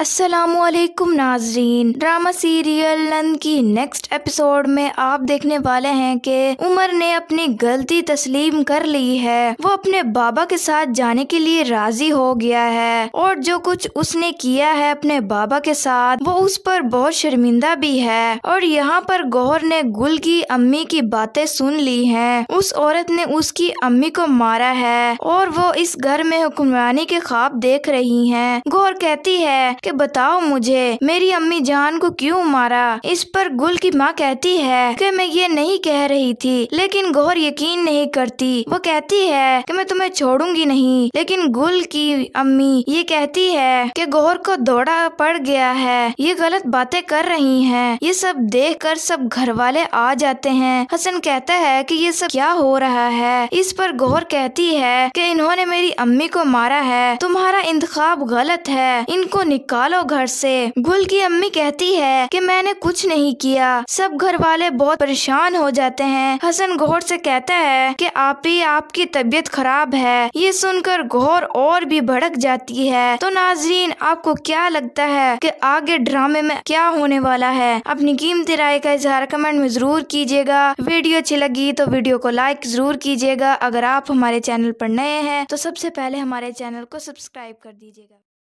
असलकुम नाजरीन drama serial नंद की नेक्स्ट एपिसोड में आप देखने वाले हैं कि उमर ने अपनी गलती तस्लीम कर ली है वो अपने बाबा के साथ जाने के लिए राजी हो गया है और जो कुछ उसने किया है अपने बाबा के साथ वो उस पर बहुत शर्मिंदा भी है और यहाँ पर गौहर ने गुल की अम्मी की बातें सुन ली है उस औरत ने उसकी अम्मी को मारा है और वो इस घर में हुक्मरानी के ख्वाब देख रही है गौर कहती है के बताओ मुझे मेरी अम्मी जान को क्यों मारा इस पर गुल की माँ कहती है कि मैं ये नहीं कह रही थी लेकिन गौर यकीन नहीं करती वो कहती है कि मैं तुम्हें छोड़ूंगी नहीं लेकिन गुल की अम्मी ये कहती है कि गौर को दौड़ा पड़ गया है ये गलत बातें कर रही हैं ये सब देख कर सब घर वाले आ जाते हैं हसन कहता है की ये सब क्या हो रहा है इस पर गौर कहती है की इन्होंने मेरी अम्मी को मारा है तुम्हारा इंतखाब गलत है इनको निकाल निकालो घर से गुल की अम्मी कहती है कि मैंने कुछ नहीं किया सब घर वाले बहुत परेशान हो जाते हैं हसन गौर से कहता है कि आप ही आपकी तबीयत खराब है ये सुनकर गौर और भी भड़क जाती है तो नाजरीन आपको क्या लगता है कि आगे ड्रामे में क्या होने वाला है अपनी कीमती राय का इजहार कमेंट में जरूर कीजिएगा वीडियो अच्छी लगी तो वीडियो को लाइक जरूर कीजिएगा अगर आप हमारे चैनल पर नए हैं तो सबसे पहले हमारे चैनल को सब्सक्राइब कर दीजिएगा